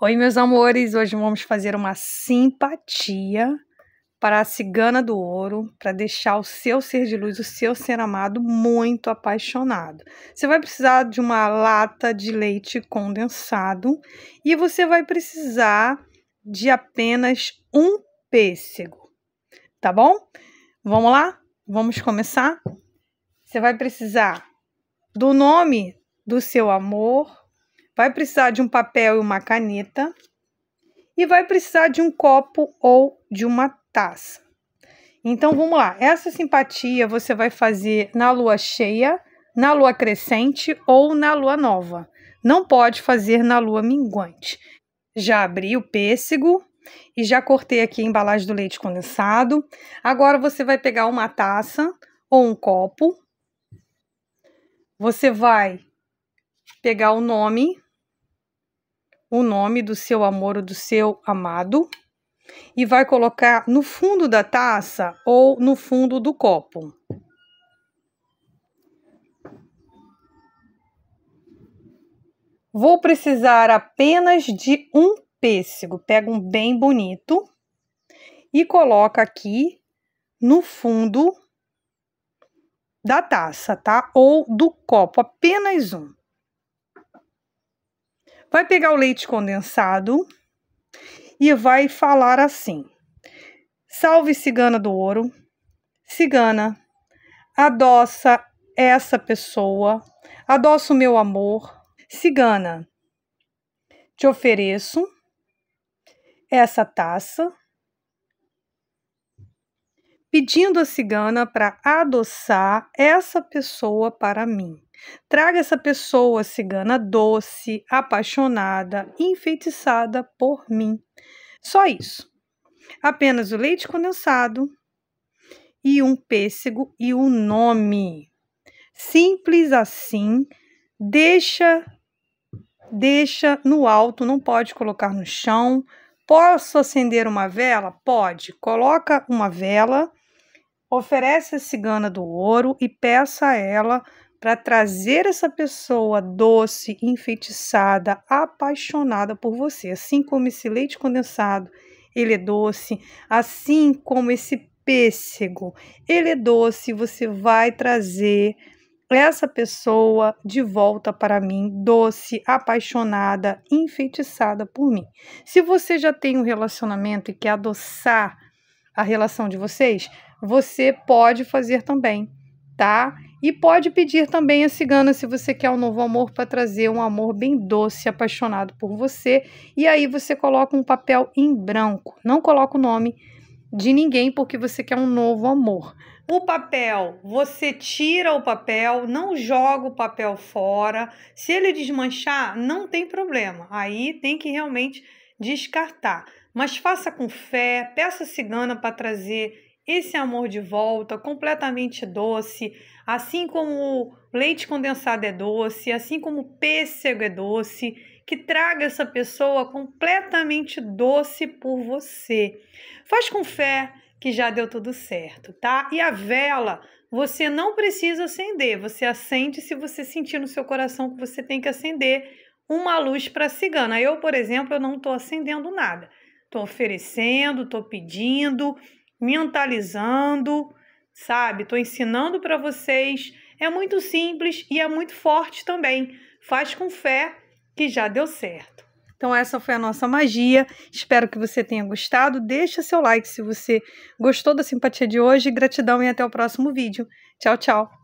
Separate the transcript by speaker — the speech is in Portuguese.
Speaker 1: Oi, meus amores! Hoje vamos fazer uma simpatia para a cigana do ouro, para deixar o seu ser de luz, o seu ser amado, muito apaixonado. Você vai precisar de uma lata de leite condensado e você vai precisar de apenas um pêssego, tá bom? Vamos lá? Vamos começar? Você vai precisar do nome do seu amor, vai precisar de um papel e uma caneta e vai precisar de um copo ou de uma taça. Então vamos lá. Essa simpatia você vai fazer na lua cheia, na lua crescente ou na lua nova. Não pode fazer na lua minguante. Já abri o pêssego e já cortei aqui a embalagem do leite condensado. Agora você vai pegar uma taça ou um copo. Você vai pegar o nome o nome do seu amor ou do seu amado e vai colocar no fundo da taça ou no fundo do copo. Vou precisar apenas de um pêssego. Pega um bem bonito e coloca aqui no fundo da taça, tá? Ou do copo, apenas um vai pegar o leite condensado e vai falar assim: Salve cigana do ouro, cigana, adoça essa pessoa, adoça o meu amor, cigana, te ofereço essa taça pedindo a cigana para adoçar essa pessoa para mim. Traga essa pessoa cigana doce, apaixonada, enfeitiçada por mim. Só isso. Apenas o leite condensado e um pêssego e o um nome. Simples assim, deixa deixa no alto, não pode colocar no chão. Posso acender uma vela? Pode. Coloca uma vela oferece a cigana do ouro e peça a ela para trazer essa pessoa doce, enfeitiçada, apaixonada por você. Assim como esse leite condensado, ele é doce, assim como esse pêssego, ele é doce, você vai trazer essa pessoa de volta para mim, doce, apaixonada, enfeitiçada por mim. Se você já tem um relacionamento e quer adoçar a relação de vocês, você pode fazer também, tá? E pode pedir também a cigana se você quer um novo amor para trazer um amor bem doce, apaixonado por você. E aí você coloca um papel em branco. Não coloca o nome de ninguém porque você quer um novo amor. O papel, você tira o papel, não joga o papel fora. Se ele desmanchar, não tem problema. Aí tem que realmente descartar, mas faça com fé, peça cigana para trazer esse amor de volta, completamente doce, assim como leite condensado é doce, assim como pêssego é doce, que traga essa pessoa completamente doce por você. Faz com fé que já deu tudo certo, tá? E a vela, você não precisa acender, você acende se você sentir no seu coração que você tem que acender uma luz para cigana. Eu, por exemplo, eu não estou acendendo nada. Estou oferecendo, estou pedindo, mentalizando, sabe? Estou ensinando para vocês. É muito simples e é muito forte também. Faz com fé que já deu certo. Então essa foi a nossa magia. Espero que você tenha gostado. Deixa seu like se você gostou da simpatia de hoje. Gratidão e até o próximo vídeo. Tchau, tchau.